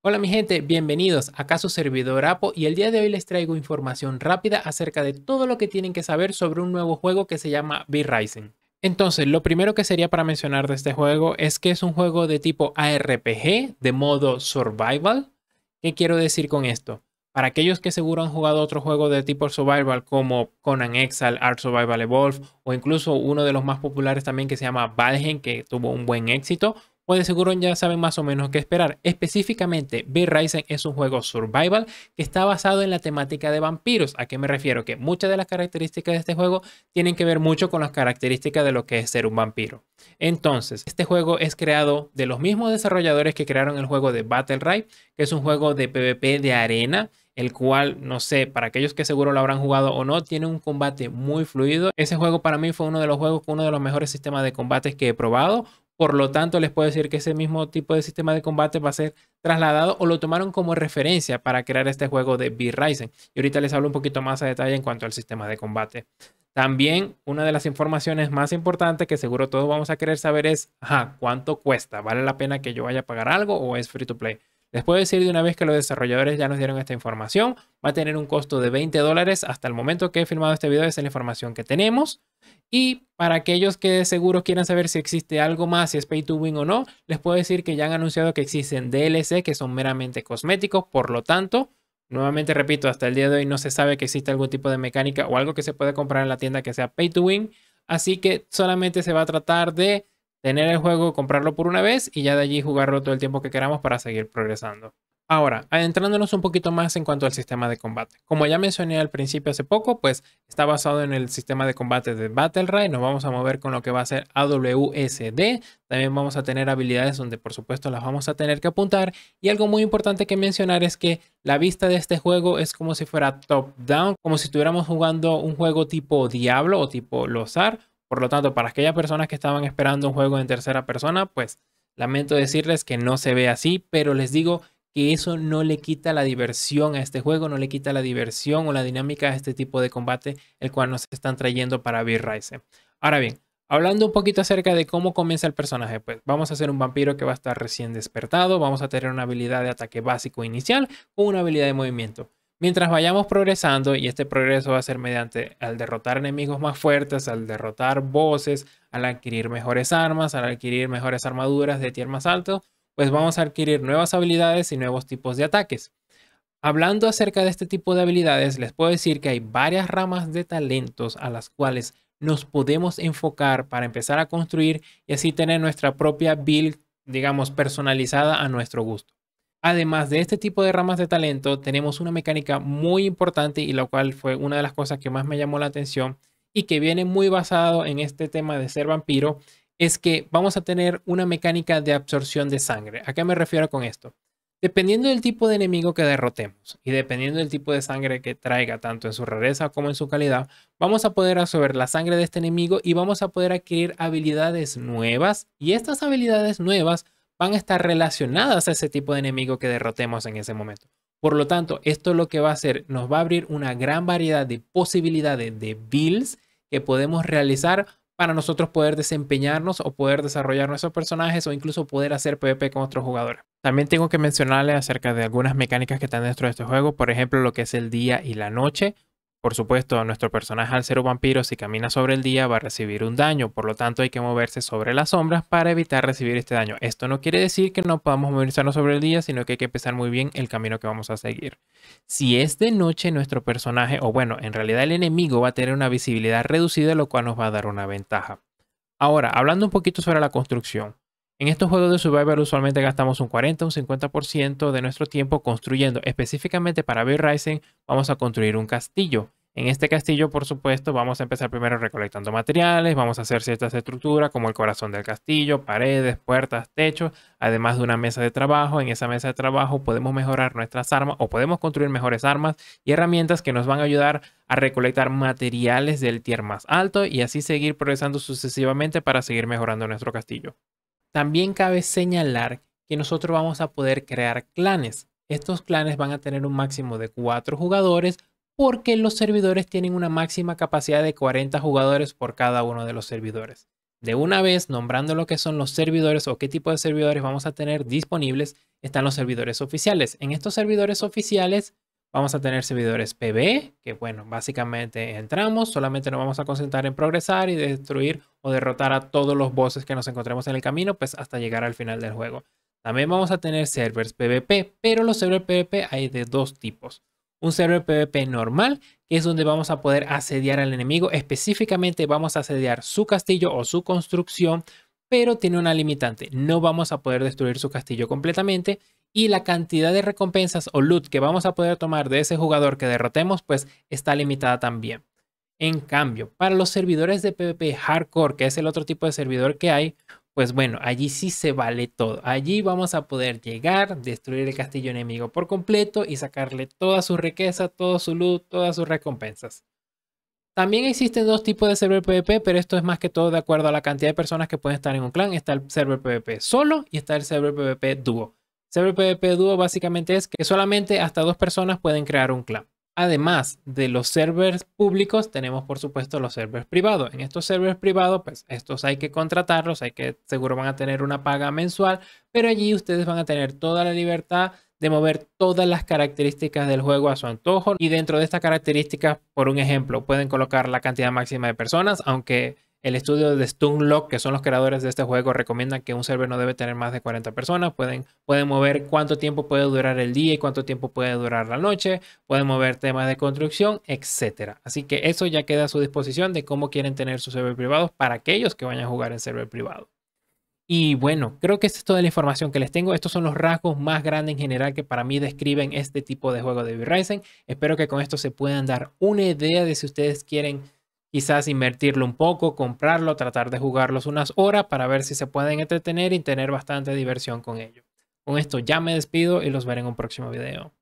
Hola mi gente, bienvenidos a Caso servidor Apo y el día de hoy les traigo información rápida acerca de todo lo que tienen que saber sobre un nuevo juego que se llama V-Rising. Entonces, lo primero que sería para mencionar de este juego es que es un juego de tipo ARPG, de modo survival. ¿Qué quiero decir con esto? Para aquellos que seguro han jugado otro juego de tipo survival como Conan Exile, Art Survival Evolve o incluso uno de los más populares también que se llama Valgen, que tuvo un buen éxito pues de seguro ya saben más o menos qué esperar. Específicamente, B Rising es un juego survival que está basado en la temática de vampiros. ¿A qué me refiero? Que muchas de las características de este juego tienen que ver mucho con las características de lo que es ser un vampiro. Entonces, este juego es creado de los mismos desarrolladores que crearon el juego de Battle Ride, que es un juego de PvP de arena el cual, no sé, para aquellos que seguro lo habrán jugado o no, tiene un combate muy fluido. Ese juego para mí fue uno de los juegos uno de los mejores sistemas de combates que he probado, por lo tanto, les puedo decir que ese mismo tipo de sistema de combate va a ser trasladado o lo tomaron como referencia para crear este juego de V-Rising. Y ahorita les hablo un poquito más a detalle en cuanto al sistema de combate. También una de las informaciones más importantes que seguro todos vamos a querer saber es, ajá, ¿cuánto cuesta? ¿Vale la pena que yo vaya a pagar algo o es free to play? Les puedo decir de una vez que los desarrolladores ya nos dieron esta información. Va a tener un costo de 20 dólares. Hasta el momento que he filmado este video, esa es la información que tenemos. Y para aquellos que de seguro quieran saber si existe algo más, si es pay to win o no, les puedo decir que ya han anunciado que existen DLC que son meramente cosméticos. Por lo tanto, nuevamente repito, hasta el día de hoy no se sabe que existe algún tipo de mecánica o algo que se pueda comprar en la tienda que sea pay to win. Así que solamente se va a tratar de tener el juego, comprarlo por una vez y ya de allí jugarlo todo el tiempo que queramos para seguir progresando. Ahora, adentrándonos un poquito más en cuanto al sistema de combate. Como ya mencioné al principio hace poco, pues está basado en el sistema de combate de Battle Royale Nos vamos a mover con lo que va a ser AWSD. También vamos a tener habilidades donde por supuesto las vamos a tener que apuntar. Y algo muy importante que mencionar es que la vista de este juego es como si fuera top-down, como si estuviéramos jugando un juego tipo Diablo o tipo Lozar por lo tanto, para aquellas personas que estaban esperando un juego en tercera persona, pues lamento decirles que no se ve así, pero les digo que eso no le quita la diversión a este juego, no le quita la diversión o la dinámica a este tipo de combate, el cual nos están trayendo para V-Rise. Ahora bien, Hablando un poquito acerca de cómo comienza el personaje, pues vamos a ser un vampiro que va a estar recién despertado, vamos a tener una habilidad de ataque básico inicial o una habilidad de movimiento. Mientras vayamos progresando, y este progreso va a ser mediante al derrotar enemigos más fuertes, al derrotar voces, al adquirir mejores armas, al adquirir mejores armaduras de tier más alto, pues vamos a adquirir nuevas habilidades y nuevos tipos de ataques. Hablando acerca de este tipo de habilidades, les puedo decir que hay varias ramas de talentos a las cuales nos podemos enfocar para empezar a construir y así tener nuestra propia build, digamos, personalizada a nuestro gusto. Además de este tipo de ramas de talento, tenemos una mecánica muy importante y lo cual fue una de las cosas que más me llamó la atención y que viene muy basado en este tema de ser vampiro, es que vamos a tener una mecánica de absorción de sangre. ¿A qué me refiero con esto? Dependiendo del tipo de enemigo que derrotemos y dependiendo del tipo de sangre que traiga, tanto en su rareza como en su calidad, vamos a poder absorber la sangre de este enemigo y vamos a poder adquirir habilidades nuevas. Y estas habilidades nuevas van a estar relacionadas a ese tipo de enemigo que derrotemos en ese momento. Por lo tanto, esto lo que va a hacer, nos va a abrir una gran variedad de posibilidades de builds que podemos realizar para nosotros poder desempeñarnos o poder desarrollar nuestros personajes o incluso poder hacer PvP con otros jugadores. También tengo que mencionarles acerca de algunas mecánicas que están dentro de este juego, por ejemplo lo que es el día y la noche por supuesto, nuestro personaje al ser un vampiro si camina sobre el día va a recibir un daño, por lo tanto hay que moverse sobre las sombras para evitar recibir este daño. Esto no quiere decir que no podamos movernos sobre el día, sino que hay que pensar muy bien el camino que vamos a seguir. Si es de noche, nuestro personaje, o bueno, en realidad el enemigo va a tener una visibilidad reducida, lo cual nos va a dar una ventaja. Ahora, hablando un poquito sobre la construcción. En estos juegos de Survivor usualmente gastamos un 40, un 50% de nuestro tiempo construyendo. Específicamente para B Rising vamos a construir un castillo. En este castillo, por supuesto, vamos a empezar primero recolectando materiales, vamos a hacer ciertas estructuras como el corazón del castillo, paredes, puertas, techos, además de una mesa de trabajo. En esa mesa de trabajo podemos mejorar nuestras armas o podemos construir mejores armas y herramientas que nos van a ayudar a recolectar materiales del tier más alto y así seguir progresando sucesivamente para seguir mejorando nuestro castillo. También cabe señalar que nosotros vamos a poder crear clanes. Estos clanes van a tener un máximo de 4 jugadores porque los servidores tienen una máxima capacidad de 40 jugadores por cada uno de los servidores. De una vez, nombrando lo que son los servidores o qué tipo de servidores vamos a tener disponibles, están los servidores oficiales. En estos servidores oficiales Vamos a tener servidores PvE, que bueno, básicamente entramos, solamente nos vamos a concentrar en progresar y destruir o derrotar a todos los bosses que nos encontremos en el camino, pues hasta llegar al final del juego. También vamos a tener servers PvP, pero los servers PvP hay de dos tipos. Un server PvP normal, que es donde vamos a poder asediar al enemigo, específicamente vamos a asediar su castillo o su construcción, pero tiene una limitante, no vamos a poder destruir su castillo completamente y la cantidad de recompensas o loot que vamos a poder tomar de ese jugador que derrotemos, pues está limitada también. En cambio, para los servidores de PvP hardcore, que es el otro tipo de servidor que hay, pues bueno, allí sí se vale todo. Allí vamos a poder llegar, destruir el castillo enemigo por completo y sacarle toda su riqueza, todo su loot, todas sus recompensas. También existen dos tipos de server PvP, pero esto es más que todo de acuerdo a la cantidad de personas que pueden estar en un clan. Está el server PvP solo y está el server PvP dúo server PvP Duo básicamente es que solamente hasta dos personas pueden crear un clan. Además de los servers públicos, tenemos por supuesto los servers privados. En estos servers privados, pues estos hay que contratarlos, hay que seguro van a tener una paga mensual, pero allí ustedes van a tener toda la libertad de mover todas las características del juego a su antojo y dentro de estas características, por un ejemplo, pueden colocar la cantidad máxima de personas, aunque el estudio de Stunlock, que son los creadores de este juego, recomiendan que un server no debe tener más de 40 personas. Pueden, mover cuánto tiempo puede durar el día y cuánto tiempo puede durar la noche. Pueden mover temas de construcción, etc. Así que eso ya queda a su disposición de cómo quieren tener sus server privados para aquellos que vayan a jugar en server privado. Y bueno, creo que esta es toda la información que les tengo. Estos son los rasgos más grandes en general que para mí describen este tipo de juego de v Espero que con esto se puedan dar una idea de si ustedes quieren quizás invertirlo un poco, comprarlo, tratar de jugarlos unas horas para ver si se pueden entretener y tener bastante diversión con ello. Con esto ya me despido y los veré en un próximo video.